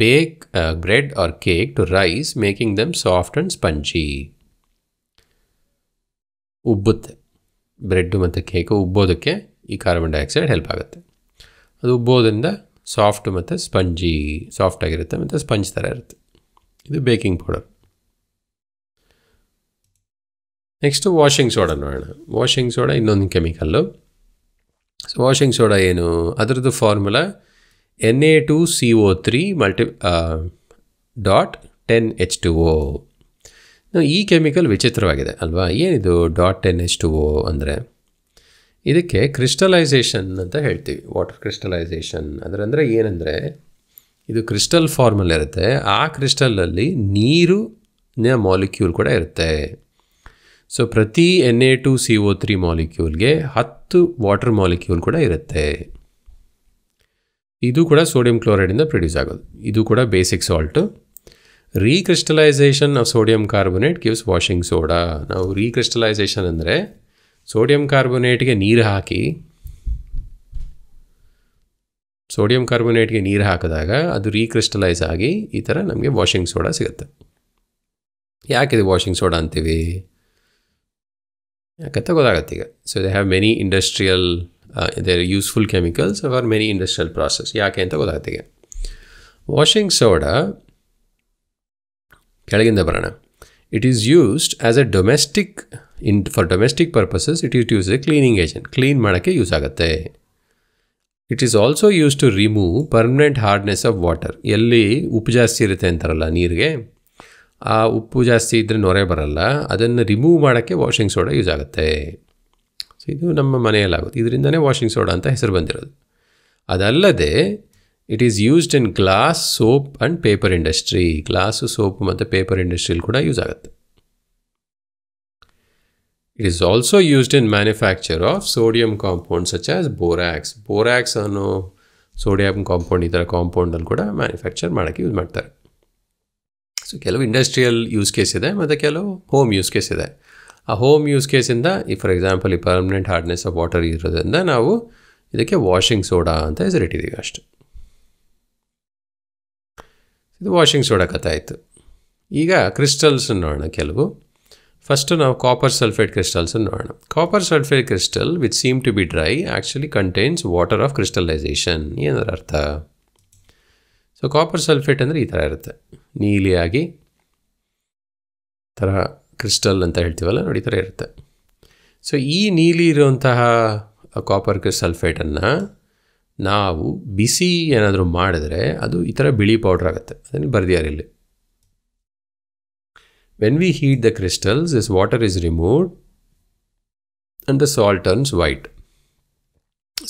bake bread or cake to rise making them soft and spongy ಉಬ್ಬುತ್ತೆ ಬ್ರೆಡ್ಡು ಮತ್ತು ಕೇಕು ಉಬ್ಬೋದಕ್ಕೆ ಈ ಕಾರ್ಬನ್ ಡೈಆಕ್ಸೈಡ್ ಹೆಲ್ಪ್ ಆಗುತ್ತೆ ಅದು ಉಬ್ಬೋದ್ರಿಂದ soft ಮತ್ತು ಸ್ಪಂಜಿ ಸಾಫ್ಟ್ ಆಗಿರುತ್ತೆ ಮತ್ತು ಸ್ಪಂಜ್ ಥರ ಇರುತ್ತೆ ಇದು baking powder next washing soda ನೋಡೋಣ ವಾಷಿಂಗ್ ಸೋಡಾ ಇನ್ನೊಂದು ಕೆಮಿಕಲ್ಲು ಸೊ ವಾಷಿಂಗ್ ಸೋಡಾ ಏನು ಅದರದ್ದು formula N A two C O three multi dot ten H two O ಈ ಕೆಮಿಕಲ್ ವಿಚಿತ್ರವಾಗಿದೆ ಅಲ್ವಾ ಏನಿದು dot ten H two O ಅಂದರೆ ಇದಕ್ಕೆ ಕ್ರಿಸ್ಟಲೈಸೇಷನ್ ಅಂತ ಹೇಳ್ತೀವಿ ವಾಟರ್ ಕ್ರಿಸ್ಟಲೈಸೇಷನ್ ಅದರಂದರೆ ಏನಂದರೆ ಇದು ಕ್ರಿಸ್ಟಲ್ ಫಾರ್ಮಲ್ಲಿ ಇರುತ್ತೆ ಆ ಕ್ರಿಸ್ಟಲಲ್ಲಿ ನೀರು ಮಾಲಿಕ್ಯೂಲ್ ಕೂಡ ಇರುತ್ತೆ ಸೊ ಪ್ರತಿ N A two C O three ಮಾಲಿಕ್ಯೂಲ್ಗೆ ಹತ್ತು ವಾಟರ್ ಮಾಲಿಕ್ಯೂಲ್ ಕೂಡ ಇರುತ್ತೆ ಇದು ಕೂಡ ಸೋಡಿಯಂ ಕ್ಲೋರೈಡಿಂದ ಪ್ರೊಡ್ಯೂಸ್ ಆಗೋದು ಇದು ಕೂಡ basic salt recrystallisation of sodium carbonate gives washing soda ನಾವು ರೀಕ್ರಿಸ್ಟಲೈಸೇಷನ್ ಅಂದರೆ ಸೋಡಿಯಂ ಕಾರ್ಬೊನೇಟ್ಗೆ ನೀರು ಹಾಕಿ ಸೋಡಿಯಂ ಕಾರ್ಬೊನೇಟ್ಗೆ ನೀರು ಹಾಕಿದಾಗ ಅದು ರೀಕ್ರಿಸ್ಟಲೈಸ್ ಆಗಿ ಈ ಥರ ನಮಗೆ ವಾಷಿಂಗ್ ಸೋಡಾ ಸಿಗುತ್ತೆ ಯಾಕಿದೆ ವಾಷಿಂಗ್ ಸೋಡಾ ಅಂತೀವಿ ಯಾಕಂತ ಗೊತ್ತಾಗತ್ತೆ ಈಗ so they have many industrial they useful chemicals are many industrial process ಯಾಕೆ ಅಂತ ಗೊತ್ತಾಗತ್ತೆ ಈಗ ವಾಷಿಂಗ್ ಸೋಡಾ ಕೆಳಗಿಂದ ಬರೋಣ it is used as a domestic in for domestic purposes it is use a cleaning agent clean ಮಾಡೋಕ್ಕೆ use ಆಗುತ್ತೆ it is also use to remove permanent hardness of water ಎಲ್ಲಿ ಉಪ್ಪು ಜಾಸ್ತಿ ಇರುತ್ತೆ ಅಂತಾರಲ್ಲ ನೀರಿಗೆ ಆ ಉಪ್ಪು ಜಾಸ್ತಿ ಇದ್ದರೆ ನೊರೆ ಬರಲ್ಲ ಅದನ್ನು ರಿಮೂವ್ ಮಾಡೋಕ್ಕೆ ವಾಷಿಂಗ್ ಸೋಡಾ ಯೂಸ್ ಆಗುತ್ತೆ ಸೊ ಇದು ನಮ್ಮ ಮನೆಯಲ್ಲಾಗುತ್ತೆ ಇದರಿಂದನೇ ವಾಷಿಂಗ್ ಸೋಡಾ ಅಂತ ಹೆಸರು ಬಂದಿರೋದು ಅದಲ್ಲದೆ it is used in glass soap and paper industry glass soap ಮತ್ತು ಪೇಪರ್ ಇಂಡಸ್ಟ್ರಿಯಲ್ಲಿ ಕೂಡ ಯೂಸ್ ಆಗುತ್ತೆ it is also used in manufacture of sodium compounds such as borax borax ಅನ್ನೋ ಸೋಡಿಯಂ ಕಾಂಪೌಂಡ್ ಈ ಥರ ಕಾಂಪೌಂಡಲ್ಲಿ ಕೂಡ ಮ್ಯಾನುಫ್ಯಾಕ್ಚರ್ ಮಾಡೋಕ್ಕೆ ಯೂಸ್ ಮಾಡ್ತಾರೆ ಸೊ ಕೆಲವು ಇಂಡಸ್ಟ್ರಿಯಲ್ ಯೂಸ್ ಕೇಸ್ ಇದೆ ಮತ್ತು ಕೆಲವು ಹೋಮ್ ಯೂಸ್ ಕೇಸ್ ಇದೆ ಆ ಹೋಮ್ ಯೂಸ್ ಕೇಸಿಂದ ಈ ಫಾರ್ ಎಕ್ಸಾಂಪಲ್ ಈ ಪರ್ಮನೆಂಟ್ ಹಾರ್ಡ್ನೆಸ್ ಆಫ್ ವಾಟರ್ ಇರೋದ್ರಿಂದ ನಾವು ಇದಕ್ಕೆ ವಾಷಿಂಗ್ ಸೋಡಾ ಅಂತ ಹೆಸರಿಟ್ಟಿದ್ದೀವಿ ಅಷ್ಟು ಇದು ವಾಷಿಂಗ್ ಸೋಡಾ ಕಥೆ ಆಯಿತು ಈಗ ಕ್ರಿಸ್ಟಲ್ಸ್ ನೋಡೋಣ ಕೆಲವು ಫಸ್ಟು ನಾವು ಕಾಪರ್ ಸಲ್ಫೇಟ್ ಕ್ರಿಸ್ಟಲ್ಸನ್ನು ನೋಡೋಣ copper sulphate crystal with seem to be dry actually contains water of crystallisation ಏನರ ಅರ್ಥ ಸೊ ಕಾಪರ್ ಸಲ್ಫೇಟ್ ಅಂದರೆ ಈ ಥರ ಇರುತ್ತೆ ನೀಲಿಯಾಗಿ ಥರ ಕ್ರಿಸ್ಟಲ್ ಅಂತ ಹೇಳ್ತೀವಲ್ಲ ನೋಡಿ ಈ ಥರ ಇರುತ್ತೆ ಸೊ ಈ ನೀಲಿ ಇರುವಂತಹ ಕಾಪರ್ ಸಲ್ಫೇಟನ್ನು ನಾವು ಬಿಸಿ ಏನಾದರೂ ಮಾಡಿದ್ರೆ ಅದು ಈ ಥರ ಬಿಳಿ ಪೌಡ್ರ್ ಆಗುತ್ತೆ ಅದನ್ನು ಬರ್ದಿಯಾರಿಲ್ಲಿ When we heat the crystals, this water is removed and the salt turns white.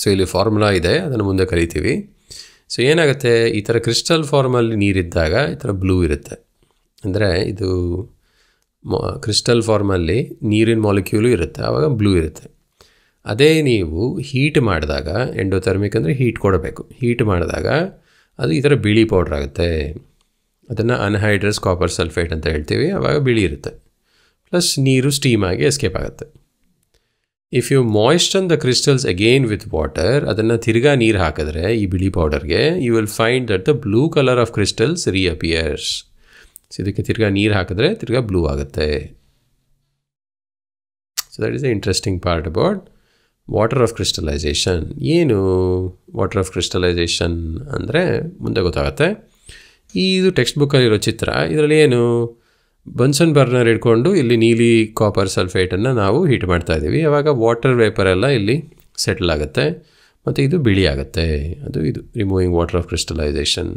So ಇಲ್ಲಿ ಫಾರ್ಮುಲಾ ಇದೆ ಅದನ್ನು ಮುಂದೆ ಕರಿತೀವಿ ಸೊ ಏನಾಗುತ್ತೆ ಈ ಥರ ಕ್ರಿಸ್ಟಲ್ ಫಾರ್ಮಲ್ಲಿ ನೀರಿದ್ದಾಗ ಈ ಥರ ಬ್ಲೂ ಇರುತ್ತೆ ಅಂದರೆ ಇದು ಕ್ರಿಸ್ಟಲ್ ಫಾರ್ಮಲ್ಲಿ ನೀರಿನ ಮಾಲಿಕ್ಯೂಲು ಇರುತ್ತೆ ಆವಾಗ ಬ್ಲೂ ಇರುತ್ತೆ ಅದೇ ನೀವು ಹೀಟ್ ಮಾಡಿದಾಗ ಎಂಡೋಥರ್ಮಿಕ್ ಅಂದರೆ ಹೀಟ್ ಕೊಡಬೇಕು ಹೀಟ್ ಮಾಡಿದಾಗ ಅದು ಈ ಥರ ಬಿಳಿ ಪೌಡ್ರ್ ಆಗುತ್ತೆ ಅದನ್ನು ಅನ್ಹೈಡ್ರಸ್ ಕಾಪರ್ ಸಲ್ಫೇಟ್ ಅಂತ ಹೇಳ್ತೀವಿ ಅವಾಗ ಬಿಳಿ ಇರುತ್ತೆ ಪ್ಲಸ್ ನೀರು ಸ್ಟೀಮ್ ಆಗಿ ಎಸ್ಕೇಪ್ ಆಗುತ್ತೆ if you moisten the crystals again with water ಅದನ್ನು ತಿರ್ಗಾ ನೀರು ಹಾಕಿದ್ರೆ ಈ ಬಿಳಿ ಪೌಡರ್ಗೆ you will find that the blue colour of crystals ರೀ ಸೊ ಇದಕ್ಕೆ ತಿರ್ಗಾ ನೀರು ಹಾಕಿದ್ರೆ ತಿರ್ಗಾ ಬ್ಲೂ ಆಗುತ್ತೆ so that is a interesting part about water of crystallisation ಏನು ವಾಟರ್ ಆಫ್ ಕ್ರಿಸ್ಟಲೈಸೇಷನ್ ಅಂದರೆ ಮುಂದೆ ಗೊತ್ತಾಗುತ್ತೆ ಈ ಇದು ಟೆಕ್ಸ್ಟ್ ಬುಕ್ಕಲ್ಲಿರೋ ಚಿತ್ರ ಇದರಲ್ಲಿ ಏನು ಬನ್ಸನ್ ಬರ್ನರ್ ಹಿಡ್ಕೊಂಡು ಇಲ್ಲಿ ನೀಲಿ ಕಾಪರ್ ಸಲ್ಫೇಟನ್ನು ನಾವು ಹೀಟ್ ಮಾಡ್ತಾ ಇದ್ದೀವಿ ಆವಾಗ ವಾಟರ್ ವೇಪರ್ ಎಲ್ಲ ಇಲ್ಲಿ ಸೆಟಲ್ ಆಗುತ್ತೆ ಮತ್ತು ಇದು ಬಿಳಿ ಆಗುತ್ತೆ ಅದು ಇದು removing water of crystallisation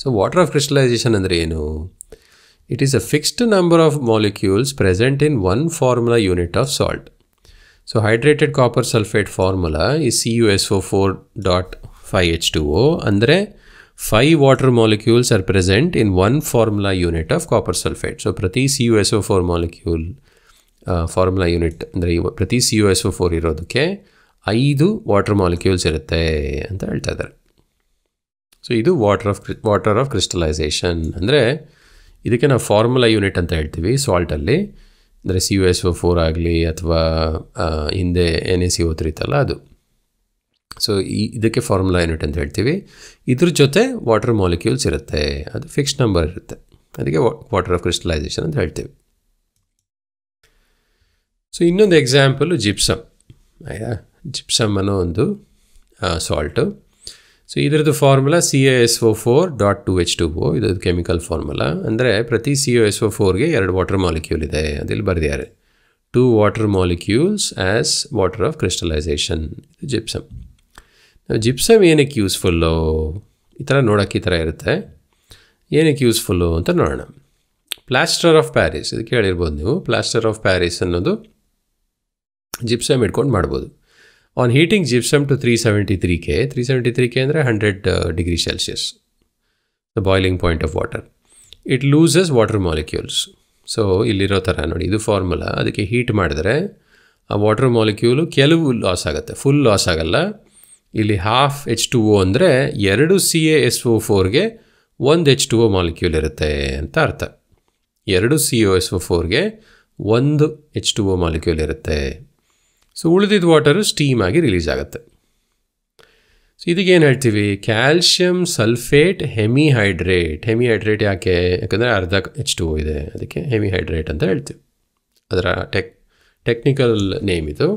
so water of crystallisation ಅಂದರೆ ಏನು it is a fixed number of molecules present in one formula unit of salt so hydrated copper sulphate formula ಈ C U S O four dot five H two O ಅಂದರೆ five are present in one formula unit of copper sulphate so ಪ್ರತಿ C U S O four molecule formula unit ಅಂದರೆ ಪ್ರತಿ C U S O four ಇರೋದಕ್ಕೆ ಐದು water molecules ಇರುತ್ತೆ ಅಂತ ಹೇಳ್ತಾ ಇದ್ದಾರೆ ಸೊ ಇದು water of water of crystallisation ಅಂದರೆ ಇದಕ್ಕೆ ನಾವು ಫಾರ್ಮುಲಾ ಯೂನಿಟ್ ಅಂತ ಹೇಳ್ತೀವಿ ಸಾಲ್ಟಲ್ಲಿ ಅಂದರೆ C U S O four ಆಗಲಿ ಅಥವಾ uh, ಹಿಂದೆ ಎನ್ ಎ ಸಿ ಓ ತ್ರೀತಲ್ಲ ಅದು ಸೊ ಈ ಇದಕ್ಕೆ ಫಾರ್ಮುಲಾ ಯೂನಿಟ್ ಅಂತ ಹೇಳ್ತೀವಿ ಇದ್ರ ಜೊತೆ ವಾಟರ್ ಮಾಲಿಕ್ಯೂಲ್ಸ್ ಇರುತ್ತೆ ಅದು ಫಿಕ್ಸ್ಡ್ ನಂಬರ್ ಇರುತ್ತೆ ಅದಕ್ಕೆ ವಾಟರ್ ಆಫ್ ಕ್ರಿಸ್ಟಲೈಸೇಷನ್ ಅಂತ ಹೇಳ್ತೀವಿ ಸೊ ಇನ್ನೊಂದು ಎಕ್ಸಾಂಪಲು ಜಿಪ್ಸಮ್ ಜಿಪ್ಸಮ್ ಅನ್ನೋ ಒಂದು ಸಾಲ್ಟು ಸೊ ಇದರದ್ದು formula C A S O four dot two H two O ಇದೊಂದು ಕೆಮಿಕಲ್ ಫಾರ್ಮುಲಾ ಅಂದರೆ ಪ್ರತಿ ಸಿ ಒ ಎಸ್ ಒ ಫೋರ್ಗೆ ಎರಡು ವಾಟರ್ ಮಾಲಿಕ್ಯೂಲ್ ಇದೆ ಅದಿಲ್ಲಿ ಬರೆದಿದ್ದಾರೆ two water molecules as water of crystallisation gypsum gypsum ಏನಕ್ಕೆ ಯೂಸ್ಫುಲ್ಲು ಈ ಥರ ನೋಡೋಕ್ಕೆ ಈ ಥರ ಇರುತ್ತೆ ಏನಕ್ಕೆ ಯೂಸ್ಫುಲ್ಲು ಅಂತ ನೋಡೋಣ ಪ್ಲಾಸ್ಟರ್ ಆಫ್ ಪ್ಯಾರಿಸ್ ಇದು ಕೇಳಿರ್ಬೋದು ನೀವು ಪ್ಲಾಸ್ಟರ್ ಆಫ್ ಪ್ಯಾರಿಸ್ ಅನ್ನೋದು ಜಿಪ್ಸಮ್ ಇಟ್ಕೊಂಡು ಮಾಡ್ಬೋದು on heating gypsum to three seventy three K three seventy three K ಅಂದರೆ hundred degree Celsius the boiling point of water it loses water molecules so ಇಲ್ಲಿರೋ ಥರ ನೋಡಿ ಇದು ಫಾರ್ಮುಲಾ ಅದಕ್ಕೆ ಹೀಟ್ ಮಾಡಿದ್ರೆ ಆ ವಾಟರ್ ಮಾಲಿಕ್ಯೂಲು ಕೆಲವು ಲಾಸ್ ಆಗುತ್ತೆ ಫುಲ್ ಲಾಸ್ ಆಗಲ್ಲ ಇಲ್ಲಿ ಹಾಫ್ ಎಚ್ ಟು ಓ ಅಂದರೆ ಎರಡು ಸಿ ಎ ಎಸ್ ಒ ಫೋರ್ಗೆ ಒಂದು ಎಚ್ ಟು ಓ ಮಾಲಿಕ್ಯೂಲ್ ಇರುತ್ತೆ ಅಂತ ಅರ್ಥ ಎರಡು ಸಿ ಒ ಎಸ್ ಒ ಫೋರ್ಗೆ ಒಂದು ಎಚ್ ಟು ಓ ಮಾಲಿಕ್ಯೂಲ್ ಇರುತ್ತೆ ಸೊ ಉಳಿದಿದ್ದ ವಾಟರು ಸ್ಟೀಮ್ ಆಗಿ ರಿಲೀಸ್ ಆಗುತ್ತೆ ಸೊ ಇದಕ್ಕೇನು ಹೇಳ್ತೀವಿ ಕ್ಯಾಲ್ಶಿಯಂ ಸಲ್ಫೇಟ್ ಹೆಮಿಹೈಡ್ರೇಟ್ ಹೆಮಿಹೈಡ್ರೇಟ್ ಯಾಕೆ ಯಾಕಂದರೆ ಅರ್ಧ ಎಚ್ ಟು ಓ ಇದೆ ಅದಕ್ಕೆ ಹೆಮಿಹೈಡ್ರೇಟ್ ಅಂತ ಹೇಳ್ತೀವಿ ಅದರ ಟೆಕ್ ಟೆಕ್ನಿಕಲ್ ನೇಮ್ ಇದು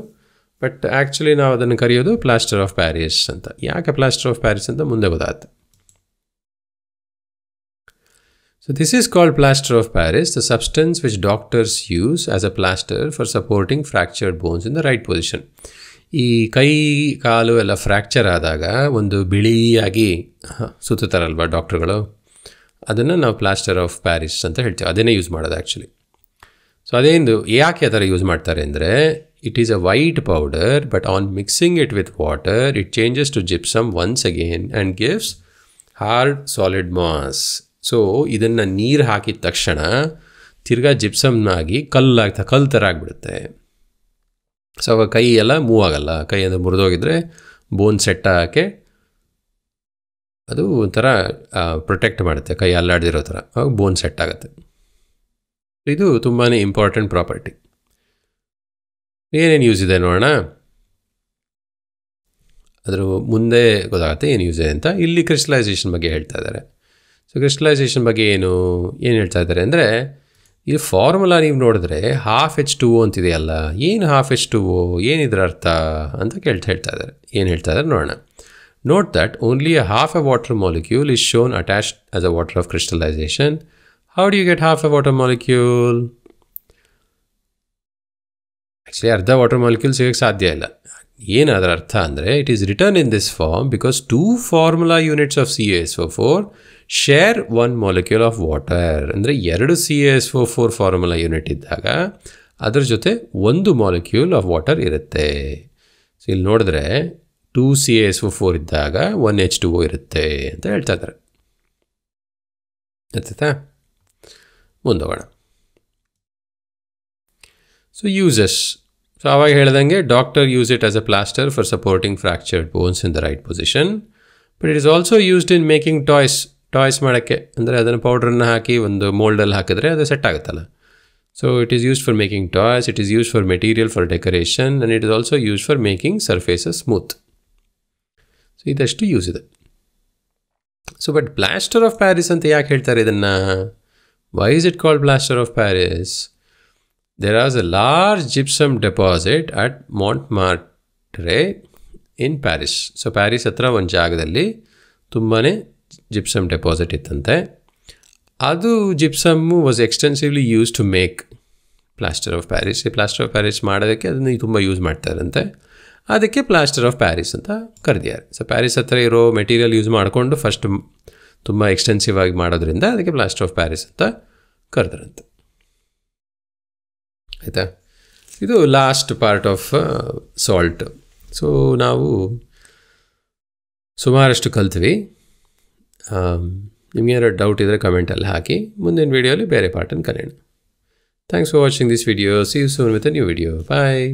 ಬಟ್ ಆ್ಯಕ್ಚುಲಿ ನಾವು ಅದನ್ನು ಕರೆಯೋದು ಪ್ಲಾಸ್ಟರ್ ಆಫ್ ಪ್ಯಾರಿಸ್ ಅಂತ ಯಾಕೆ ಪ್ಲಾಸ್ಟರ್ ಆಫ್ ಪ್ಯಾರಿಸ್ ಅಂತ ಮುಂದೆ ಗೊತ್ತಾಗುತ್ತೆ so this is called plaster of Paris the substance which doctors use as a plaster for supporting fractured bones in the right position ಈ ಕೈ ಕಾಲು ಎಲ್ಲ ಫ್ರ್ಯಾಕ್ಚರ್ ಆದಾಗ ಒಂದು ಬಿಳಿಯಾಗಿ ಸುತ್ತುತ್ತಾರಲ್ವ ಡಾಕ್ಟರ್ಗಳು ಅದನ್ನು ನಾವು ಪ್ಲಾಸ್ಟರ್ ಆಫ್ ಪ್ಯಾರಿಸ್ ಅಂತ ಹೇಳ್ತೀವಿ ಅದನ್ನೇ ಯೂಸ್ ಮಾಡೋದು ಆ್ಯಕ್ಚುಲಿ ಸೊ ಅದೇನು ಯಾಕೆ ಆ ಥರ ಯೂಸ್ ಮಾಡ್ತಾರೆ ಅಂದರೆ it is a white powder but on mixing it with water it changes to gypsum once again and gives hard solid mass so ಇದನ್ನು ನೀರು ಹಾಕಿದ ತಕ್ಷಣ ತಿರ್ಗಾ ಜಿಪ್ಸಮ್ನಾಗಿ ಕಲ್ಲಾಗ್ತಾ ಕಲ್ಲು ಥರ ಆಗಿಬಿಡುತ್ತೆ ಸೊ ಅವಾಗ ಕೈ ಎಲ್ಲ ಮೂವ್ ಆಗಲ್ಲ ಕೈ ಅಂದರೆ ಮುರಿದೋಗಿದ್ರೆ ಬೋನ್ ಸೆಟ್ ಹಾಕಿ ಅದು ಒಂಥರ ಪ್ರೊಟೆಕ್ಟ್ ಮಾಡುತ್ತೆ ಕೈ ಅಲ್ಲಾಡ್ದಿರೋ ಥರ ಅವಾಗ ಬೋನ್ ಸೆಟ್ ಆಗುತ್ತೆ ಇದು ತುಂಬಾ ಇಂಪಾರ್ಟೆಂಟ್ ಪ್ರಾಪರ್ಟಿ ಏನೇನು ಯೂಸ್ ಇದೆ ನೋಡೋಣ ಅದರ ಮುಂದೆ ಗೊತ್ತಾಗುತ್ತೆ ಏನು ಯೂಸ್ ಇದೆ ಅಂತ ಇಲ್ಲಿ ಕ್ರಿಸ್ಟಲೈಸೇಷನ್ ಬಗ್ಗೆ ಹೇಳ್ತಾ ಇದ್ದಾರೆ ಸೊ ಕ್ರಿಸ್ಟಲೈಸೇಷನ್ ಬಗ್ಗೆ ಏನು ಏನು ಹೇಳ್ತಾ ಇದ್ದಾರೆ ಅಂದರೆ ಇದು ಫಾರ್ಮುಲಾ ನೀವು ನೋಡಿದ್ರೆ ಹಾಫ್ ಎಚ್ ಟು ಓ ಅಂತಿದೆಯಲ್ಲ ಏನು ಹಾಫ್ ಎಚ್ ಟು ಓ ಏನಿದ್ರ ಅರ್ಥ ಅಂತ ಕೇಳ್ತಾ ಹೇಳ್ತಾ ಇದ್ದಾರೆ ಏನು ಹೇಳ್ತಾ ಇದ್ದಾರೆ ನೋಡೋಣ note that only a half a water molecule is shown attached as a water of crystallisation how do you get half a water molecule actually ಅರ್ಧ ವಾಟರ್ ಮಾಲಿಕ್ಯೂಲ್ ಸಿಗೋಕ್ಕೆ ಸಾಧ್ಯ ಇಲ್ಲ ಏನು ಅದರ ಅರ್ಥ ಅಂದರೆ it is return in this form because two formula units of C S O four share one molecule of water ಅಂದರೆ ಎರಡು C S O four formula unit ಇದ್ದಾಗ ಅದರ ಜೊತೆ ಒಂದು ಮಾಲಿಕ್ಯೂಲ್ ಆಫ್ ವಾಟರ್ ಇರುತ್ತೆ ಸೊ ಇಲ್ಲಿ ನೋಡಿದ್ರೆ two C S O four ಇದ್ದಾಗ ಒನ್ ಎಚ್ ಟು ಓ ಇರುತ್ತೆ ಅಂತ ಹೇಳ್ತಾ ಇದ್ದಾರೆ ಆಯ್ತಾ ಮುಂದೋಗೋಣ So uses. So I heldenge doctor use it as a plaster for supporting fractured bones in the right position. But it is also used in making toys. Toys madakke andre adana powder na haki ondu mold alli hakidre adu set So it is used for making toys, it is used for material for decoration and it is also used for making surfaces smooth. So idashtu use ide. So but plaster of paris and yak heltare idanna? Why is it called plaster of paris? there a a large gypsum deposit at Montmartre in Paris so Paris ಹತ್ರ ಒಂದು ಜಾಗದಲ್ಲಿ ತುಂಬಾ gypsum deposit ಇತ್ತಂತೆ ಅದು gypsum was extensively use to make plaster of Paris ಈ plaster of Paris ಮಾಡೋದಕ್ಕೆ ಅದನ್ನು ತುಂಬ ಯೂಸ್ ಮಾಡ್ತಾರಂತೆ ಅದಕ್ಕೆ ಪ್ಲಾಸ್ಟರ್ ಆಫ್ ಪ್ಯಾರಿಸ್ ಅಂತ ಕರೆದಿದ್ದಾರೆ ಸೊ ಪ್ಯಾರಿಸ್ ಹತ್ರ ಇರೋ ಮೆಟೀರಿಯಲ್ ಯೂಸ್ ಮಾಡಿಕೊಂಡು ಫಸ್ಟ್ ತುಂಬ ಎಕ್ಸ್ಟೆನ್ಸಿವ್ ಆಗಿ ಮಾಡೋದ್ರಿಂದ ಅದಕ್ಕೆ ಪ್ಲಾಸ್ಟರ್ ಆಫ್ ಪ್ಯಾರಿಸ್ ಅಂತ ಕರೆದ್ರಂತೆ ಆಯಿತಾ ಇದು last part of salt so ನಾವು ಸುಮಾರಷ್ಟು ಕಲ್ತ್ವಿ um, ನಿಮಗೇನಾದ್ರು ಡೌಟ್ ಇದ್ದರೆ ಕಮೆಂಟಲ್ಲಿ ಹಾಕಿ ಮುಂದಿನ ವೀಡಿಯೋಲಿ ಬೇರೆ ಪಾರ್ಟನ್ನು ಕಲಿಯೋಣ thanks for watching this video see you soon with a new video bye